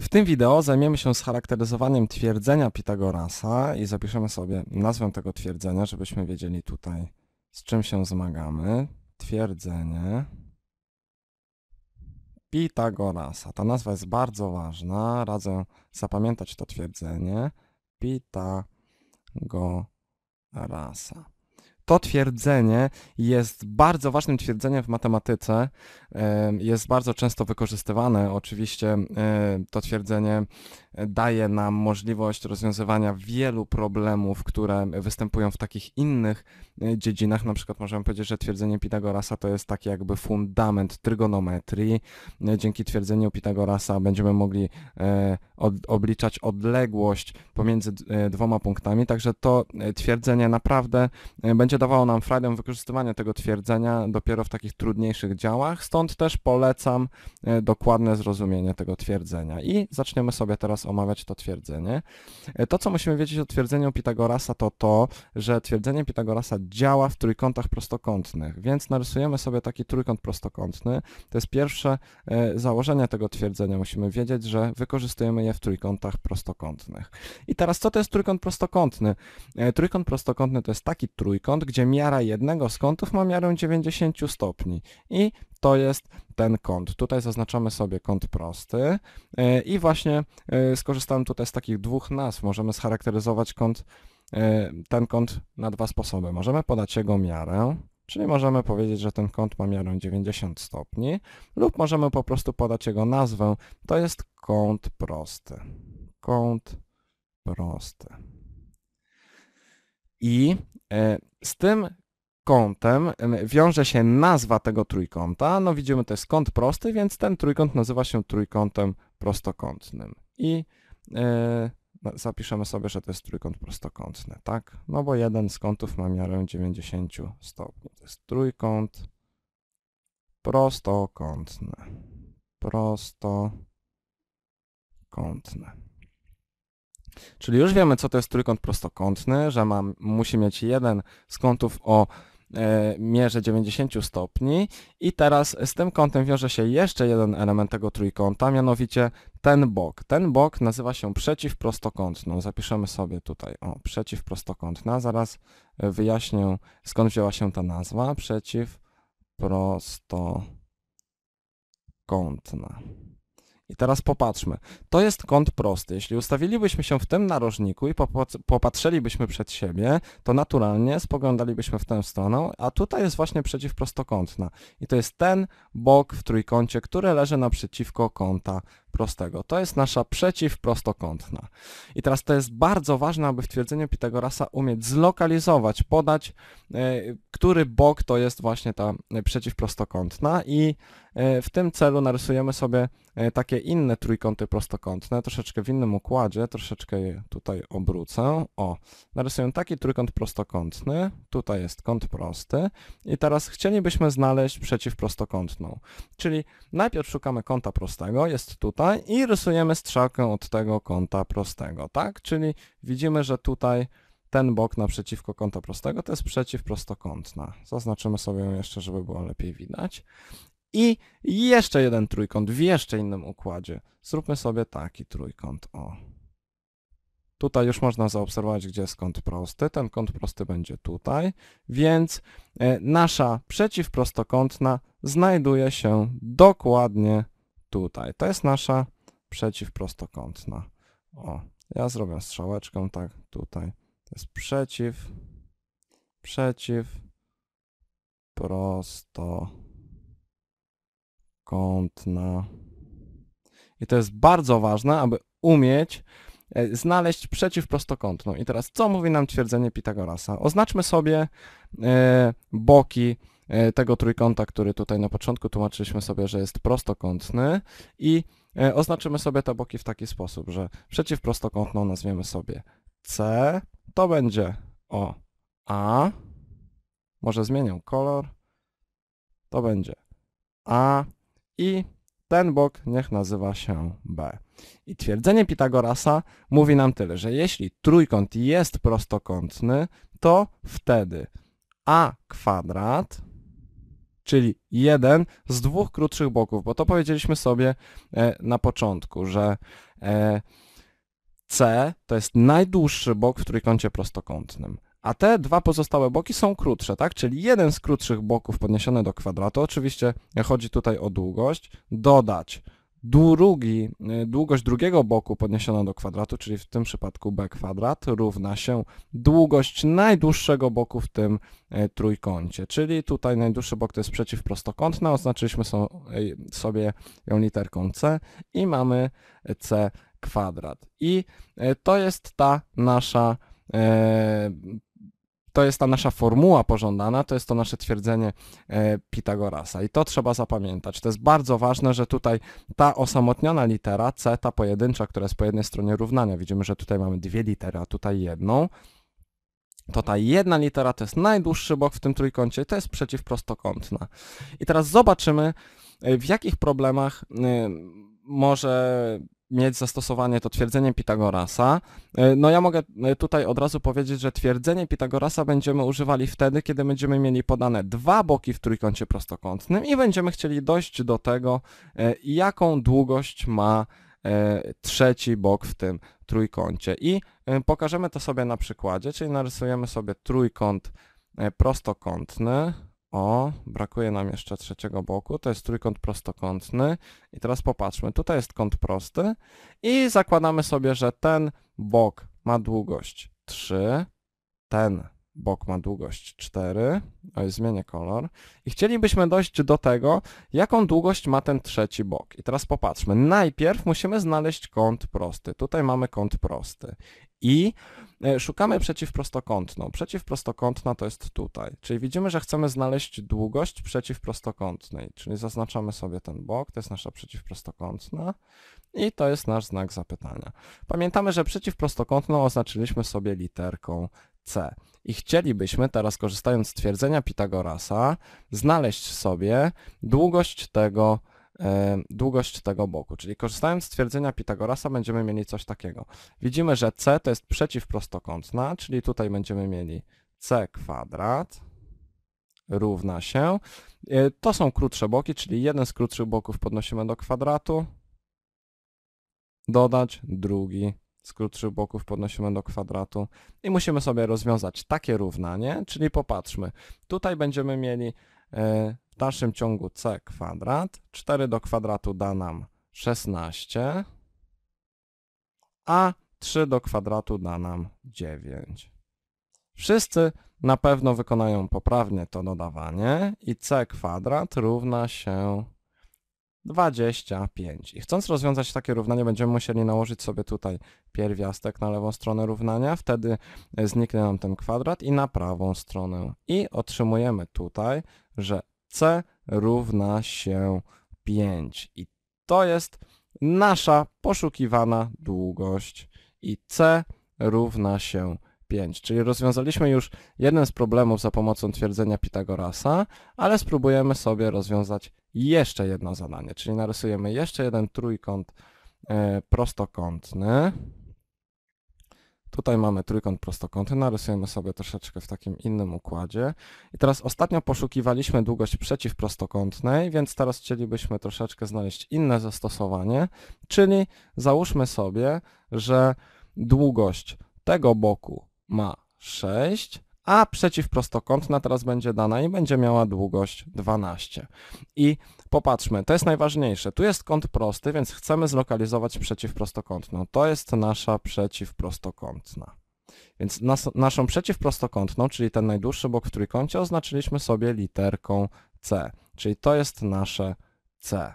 W tym wideo zajmiemy się scharakteryzowaniem twierdzenia Pitagorasa i zapiszemy sobie nazwę tego twierdzenia, żebyśmy wiedzieli tutaj z czym się zmagamy. Twierdzenie Pitagorasa. Ta nazwa jest bardzo ważna. Radzę zapamiętać to twierdzenie. Pitagorasa to twierdzenie jest bardzo ważnym twierdzeniem w matematyce. Jest bardzo często wykorzystywane. Oczywiście to twierdzenie daje nam możliwość rozwiązywania wielu problemów, które występują w takich innych e, dziedzinach. Na przykład możemy powiedzieć, że twierdzenie Pitagorasa to jest taki jakby fundament trygonometrii. E, dzięki twierdzeniu Pitagorasa będziemy mogli e, obliczać odległość pomiędzy dwoma punktami, także to twierdzenie naprawdę będzie dawało nam frajdę wykorzystywanie tego twierdzenia dopiero w takich trudniejszych działach, stąd też polecam e, dokładne zrozumienie tego twierdzenia. I zaczniemy sobie teraz omawiać to twierdzenie. E, to, co musimy wiedzieć o twierdzeniu Pitagorasa, to to, że twierdzenie Pitagorasa działa w trójkątach prostokątnych, więc narysujemy sobie taki trójkąt prostokątny. To jest pierwsze e, założenie tego twierdzenia. Musimy wiedzieć, że wykorzystujemy je w trójkątach prostokątnych. I teraz co to jest trójkąt prostokątny? Trójkąt prostokątny to jest taki trójkąt, kąt, gdzie miara jednego z kątów ma miarę 90 stopni i to jest ten kąt. Tutaj zaznaczamy sobie kąt prosty e, i właśnie e, skorzystałem tutaj z takich dwóch nazw. Możemy scharakteryzować kąt, e, ten kąt na dwa sposoby. Możemy podać jego miarę, czyli możemy powiedzieć, że ten kąt ma miarę 90 stopni lub możemy po prostu podać jego nazwę. To jest kąt prosty. Kąt prosty. I E, z tym kątem e, wiąże się nazwa tego trójkąta. No widzimy, to jest kąt prosty, więc ten trójkąt nazywa się trójkątem prostokątnym. I yy, zapiszemy sobie, że to jest trójkąt prostokątny, tak? No bo jeden z kątów ma miarę 90 stopni. To jest trójkąt prostokątny. Prostokątny. Czyli już wiemy, co to jest trójkąt prostokątny, że musi mieć jeden z kątów o e, mierze 90 stopni i teraz z tym kątem wiąże się jeszcze jeden element tego trójkąta, mianowicie ten bok. Ten bok nazywa się przeciwprostokątną. Zapiszemy sobie tutaj, o, przeciwprostokątna. Zaraz wyjaśnię, skąd wzięła się ta nazwa. Przeciwprostokątna. I teraz popatrzmy. To jest kąt prosty. Jeśli ustawilibyśmy się w tym narożniku i popatrzylibyśmy przed siebie, to naturalnie spoglądalibyśmy w tę stronę, a tutaj jest właśnie przeciwprostokątna. I to jest ten bok w trójkącie, który leży naprzeciwko kąta prostego. To jest nasza przeciwprostokątna. I teraz to jest bardzo ważne, aby w twierdzeniu Pitagorasa umieć zlokalizować, podać, e, który bok to jest właśnie ta e, przeciwprostokątna i e, w tym celu narysujemy sobie takie inne trójkąty prostokątne, troszeczkę w innym układzie, troszeczkę je tutaj obrócę. O, narysuję taki trójkąt prostokątny, tutaj jest kąt prosty i teraz chcielibyśmy znaleźć przeciwprostokątną. Czyli najpierw szukamy kąta prostego, jest tutaj, i rysujemy strzałkę od tego kąta prostego, tak? Czyli widzimy, że tutaj ten bok naprzeciwko kąta prostego to jest przeciw prostokątna. Zaznaczymy sobie ją jeszcze, żeby było lepiej widać. I jeszcze jeden trójkąt w jeszcze innym układzie. Zróbmy sobie taki trójkąt, o. Tutaj już można zaobserwować, gdzie jest kąt prosty. Ten kąt prosty będzie tutaj, więc e, nasza przeciwprostokątna znajduje się dokładnie tutaj. To jest nasza przeciwprostokątna. O, ja zrobię strzałeczką, tak, tutaj. To jest przeciw, przeciw, prostokątna. I to jest bardzo ważne, aby umieć e, znaleźć przeciwprostokątną. I teraz co mówi nam twierdzenie Pitagorasa? Oznaczmy sobie e, boki E, tego trójkąta, który tutaj na początku tłumaczyliśmy sobie, że jest prostokątny i e, oznaczymy sobie te boki w taki sposób, że przeciwprostokątną nazwiemy sobie C, to będzie o A, może zmienię kolor, to będzie A i ten bok niech nazywa się B. I twierdzenie Pitagorasa mówi nam tyle, że jeśli trójkąt jest prostokątny, to wtedy A kwadrat czyli jeden z dwóch krótszych boków, bo to powiedzieliśmy sobie e, na początku, że e, C to jest najdłuższy bok w trójkącie prostokątnym. A te dwa pozostałe boki są krótsze, tak? Czyli jeden z krótszych boków podniesiony do kwadratu, oczywiście chodzi tutaj o długość, dodać Drugi, y, długość drugiego boku podniesiona do kwadratu, czyli w tym przypadku b kwadrat, równa się długość najdłuższego boku w tym y, trójkącie, czyli tutaj najdłuższy bok to jest przeciwprostokątna, oznaczyliśmy y, sobie ją literką c i mamy c kwadrat. I to jest ta nasza to jest ta nasza formuła pożądana, to jest to nasze twierdzenie e, Pitagorasa. I to trzeba zapamiętać. To jest bardzo ważne, że tutaj ta osamotniona litera C, ta pojedyncza, która jest po jednej stronie równania, widzimy, że tutaj mamy dwie litery, a tutaj jedną, to ta jedna litera to jest najdłuższy bok w tym trójkącie, to jest przeciwprostokątna. I teraz zobaczymy, e, w jakich problemach e, może mieć zastosowanie to twierdzenie Pitagorasa. E, no ja mogę e, tutaj od razu powiedzieć, że twierdzenie Pitagorasa będziemy używali wtedy, kiedy będziemy mieli podane dwa boki w trójkącie prostokątnym i będziemy chcieli dojść do tego, e, jaką długość ma trzeci bok w tym trójkącie. I pokażemy to sobie na przykładzie, czyli narysujemy sobie trójkąt prostokątny, o, brakuje nam jeszcze trzeciego boku. To jest trójkąt prostokątny. I teraz popatrzmy. Tutaj jest kąt prosty i zakładamy sobie, że ten bok ma długość 3, ten bok ma długość 4. Oj, zmienię kolor. I chcielibyśmy dojść do tego, jaką długość ma ten trzeci bok. I teraz popatrzmy. Najpierw musimy znaleźć kąt prosty. Tutaj mamy kąt prosty. I e, szukamy przeciwprostokątną. Przeciwprostokątna to jest tutaj. Czyli widzimy, że chcemy znaleźć długość przeciwprostokątnej, czyli zaznaczamy sobie ten bok, to jest nasza przeciwprostokątna i to jest nasz znak zapytania. Pamiętamy, że przeciwprostokątną oznaczyliśmy sobie literką C. I chcielibyśmy teraz, korzystając z twierdzenia Pitagorasa, znaleźć sobie długość tego E, długość tego boku. Czyli korzystając z twierdzenia Pitagorasa będziemy mieli coś takiego. Widzimy, że C to jest przeciwprostokątna, czyli tutaj będziemy mieli C kwadrat równa się. E, to są krótsze boki, czyli jeden z krótszych boków podnosimy do kwadratu, dodać drugi z krótszych boków podnosimy do kwadratu i musimy sobie rozwiązać takie równanie, czyli popatrzmy, tutaj będziemy mieli e, w dalszym ciągu c kwadrat, 4 do kwadratu da nam 16, a 3 do kwadratu da nam 9. Wszyscy na pewno wykonają poprawnie to dodawanie i c kwadrat równa się 25. I chcąc rozwiązać takie równanie, będziemy musieli nałożyć sobie tutaj pierwiastek na lewą stronę równania, wtedy e, zniknie nam ten kwadrat i na prawą stronę. I otrzymujemy tutaj, że C równa się 5. I to jest nasza poszukiwana długość i C równa się 5. Czyli rozwiązaliśmy już jeden z problemów za pomocą twierdzenia Pitagorasa, ale spróbujemy sobie rozwiązać jeszcze jedno zadanie, czyli narysujemy jeszcze jeden trójkąt e, prostokątny. Tutaj mamy trójkąt prostokątny, narysujemy sobie troszeczkę w takim innym układzie. I teraz ostatnio poszukiwaliśmy długość przeciwprostokątnej, więc teraz chcielibyśmy troszeczkę znaleźć inne zastosowanie, czyli załóżmy sobie, że długość tego boku ma 6, a przeciwprostokątna teraz będzie dana i będzie miała długość 12. I popatrzmy, to jest najważniejsze. Tu jest kąt prosty, więc chcemy zlokalizować przeciwprostokątną. To jest nasza przeciwprostokątna. Więc nas, naszą przeciwprostokątną, czyli ten najdłuższy bok w trójkącie, oznaczyliśmy sobie literką C. Czyli to jest nasze C.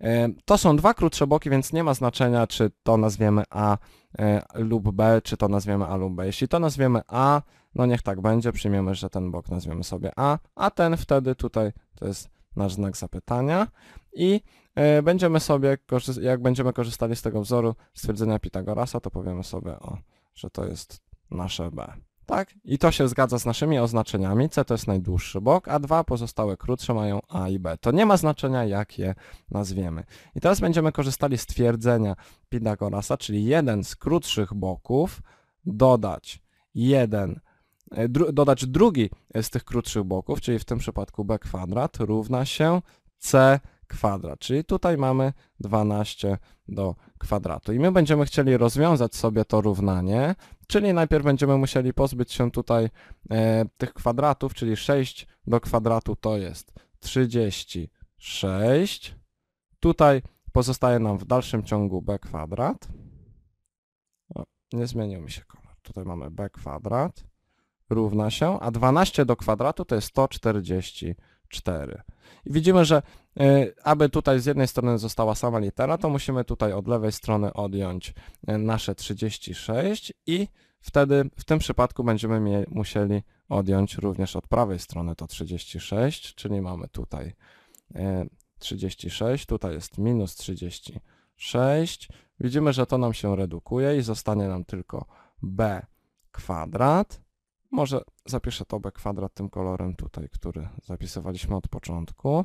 E, to są dwa krótsze boki, więc nie ma znaczenia, czy to nazwiemy A e, lub B, czy to nazwiemy A lub B. Jeśli to nazwiemy A, no niech tak będzie, przyjmiemy, że ten bok nazwiemy sobie A, a ten wtedy tutaj to jest nasz znak zapytania i y, będziemy sobie, jak będziemy korzystali z tego wzoru stwierdzenia Pitagorasa, to powiemy sobie, o, że to jest nasze B. Tak? I to się zgadza z naszymi oznaczeniami. C to jest najdłuższy bok, a dwa pozostałe krótsze mają A i B. To nie ma znaczenia, jak je nazwiemy. I teraz będziemy korzystali z twierdzenia Pitagorasa, czyli jeden z krótszych boków dodać jeden dru dodać drugi z tych krótszych boków, czyli w tym przypadku b kwadrat równa się c kwadrat, czyli tutaj mamy 12 do kwadratu. I my będziemy chcieli rozwiązać sobie to równanie, czyli najpierw będziemy musieli pozbyć się tutaj e, tych kwadratów, czyli 6 do kwadratu to jest 36. Tutaj pozostaje nam w dalszym ciągu b kwadrat. O, nie zmienił mi się kolor. Tutaj mamy b kwadrat równa się, a 12 do kwadratu to jest 144. I widzimy, że e, aby tutaj z jednej strony została sama litera, to musimy tutaj od lewej strony odjąć e, nasze 36 i wtedy w tym przypadku będziemy musieli odjąć również od prawej strony to 36, czyli mamy tutaj 36, e, tutaj jest minus 36. Widzimy, że to nam się redukuje i zostanie nam tylko b kwadrat może zapiszę tobę kwadrat tym kolorem tutaj, który zapisywaliśmy od początku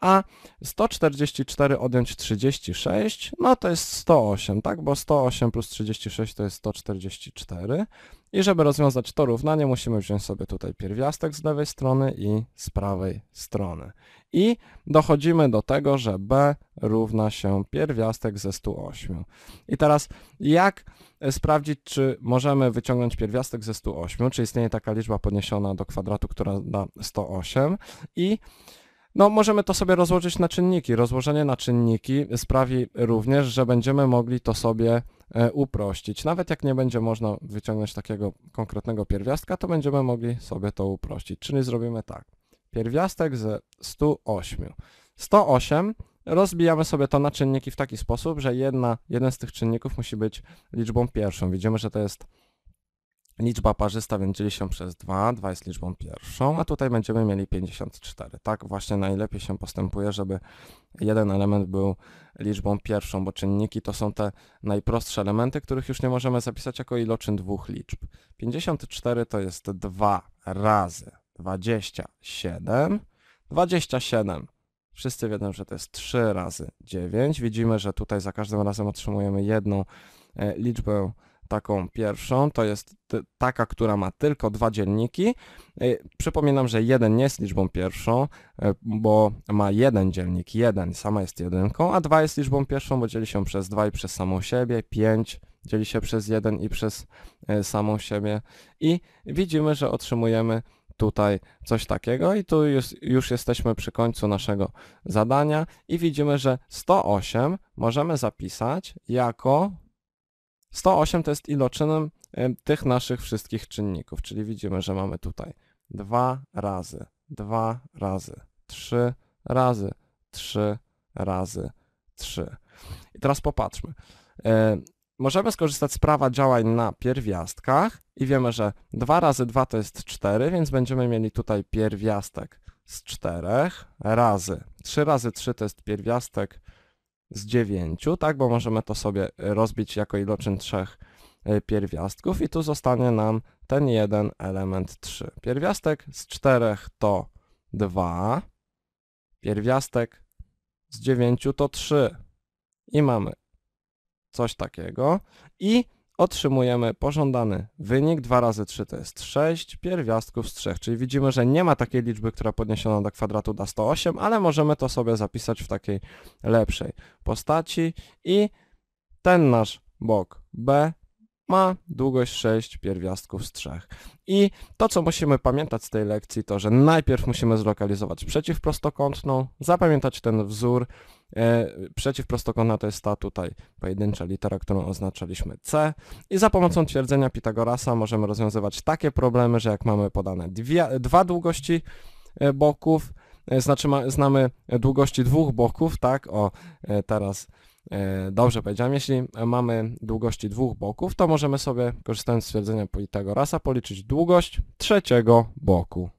a 144 odjąć 36, no to jest 108, tak? Bo 108 plus 36 to jest 144. I żeby rozwiązać to równanie, musimy wziąć sobie tutaj pierwiastek z lewej strony i z prawej strony. I dochodzimy do tego, że b równa się pierwiastek ze 108. I teraz jak sprawdzić, czy możemy wyciągnąć pierwiastek ze 108, czy istnieje taka liczba podniesiona do kwadratu, która da 108 i no możemy to sobie rozłożyć na czynniki. Rozłożenie na czynniki sprawi również, że będziemy mogli to sobie e, uprościć. Nawet jak nie będzie można wyciągnąć takiego konkretnego pierwiastka, to będziemy mogli sobie to uprościć. Czyli zrobimy tak. Pierwiastek ze 108. 108 rozbijamy sobie to na czynniki w taki sposób, że jedna, jeden z tych czynników musi być liczbą pierwszą. Widzimy, że to jest Liczba parzysta więc dzieli się przez 2, 2 jest liczbą pierwszą, a tutaj będziemy mieli 54. Tak właśnie najlepiej się postępuje, żeby jeden element był liczbą pierwszą, bo czynniki to są te najprostsze elementy, których już nie możemy zapisać jako iloczyn dwóch liczb. 54 to jest 2 razy 27, 27 Wszyscy wiedzą, że to jest 3 razy 9. Widzimy, że tutaj za każdym razem otrzymujemy jedną e, liczbę taką pierwszą, to jest taka, która ma tylko dwa dzielniki. Y, przypominam, że jeden nie jest liczbą pierwszą, y, bo ma jeden dzielnik, jeden, sama jest jedynką, a dwa jest liczbą pierwszą, bo dzieli się przez dwa i przez samą siebie, pięć dzieli się przez jeden i przez y, samą siebie i widzimy, że otrzymujemy tutaj coś takiego i tu już, już, jesteśmy przy końcu naszego zadania i widzimy, że 108 możemy zapisać jako 108 to jest iloczynem tych naszych wszystkich czynników, czyli widzimy, że mamy tutaj 2 razy, 2 razy, 3 razy, 3 razy, 3. I teraz popatrzmy. Możemy skorzystać z prawa działań na pierwiastkach i wiemy, że 2 razy 2 to jest 4, więc będziemy mieli tutaj pierwiastek z 4 razy. 3 razy 3 to jest pierwiastek z dziewięciu, tak, bo możemy to sobie rozbić jako iloczyn trzech y, pierwiastków i tu zostanie nam ten jeden element 3. Pierwiastek z czterech to 2, pierwiastek z dziewięciu to 3 i mamy coś takiego i otrzymujemy pożądany wynik. 2 razy 3 to jest 6 pierwiastków z 3, czyli widzimy, że nie ma takiej liczby, która podniesiona do kwadratu da 108, ale możemy to sobie zapisać w takiej lepszej postaci i ten nasz bok B ma długość 6 pierwiastków z 3. I to, co musimy pamiętać z tej lekcji, to że najpierw musimy zlokalizować przeciwprostokątną, zapamiętać ten wzór. E, przeciwprostokątna to jest ta tutaj pojedyncza litera, którą oznaczaliśmy C. I za pomocą twierdzenia Pitagorasa możemy rozwiązywać takie problemy, że jak mamy podane dwie, dwa długości e, boków, e, znaczy ma, znamy długości dwóch boków, tak? O, teraz E, dobrze powiedziałem, jeśli mamy długości dwóch boków, to możemy sobie, korzystając z stwierdzenia Pitagorasa, policzyć długość trzeciego boku.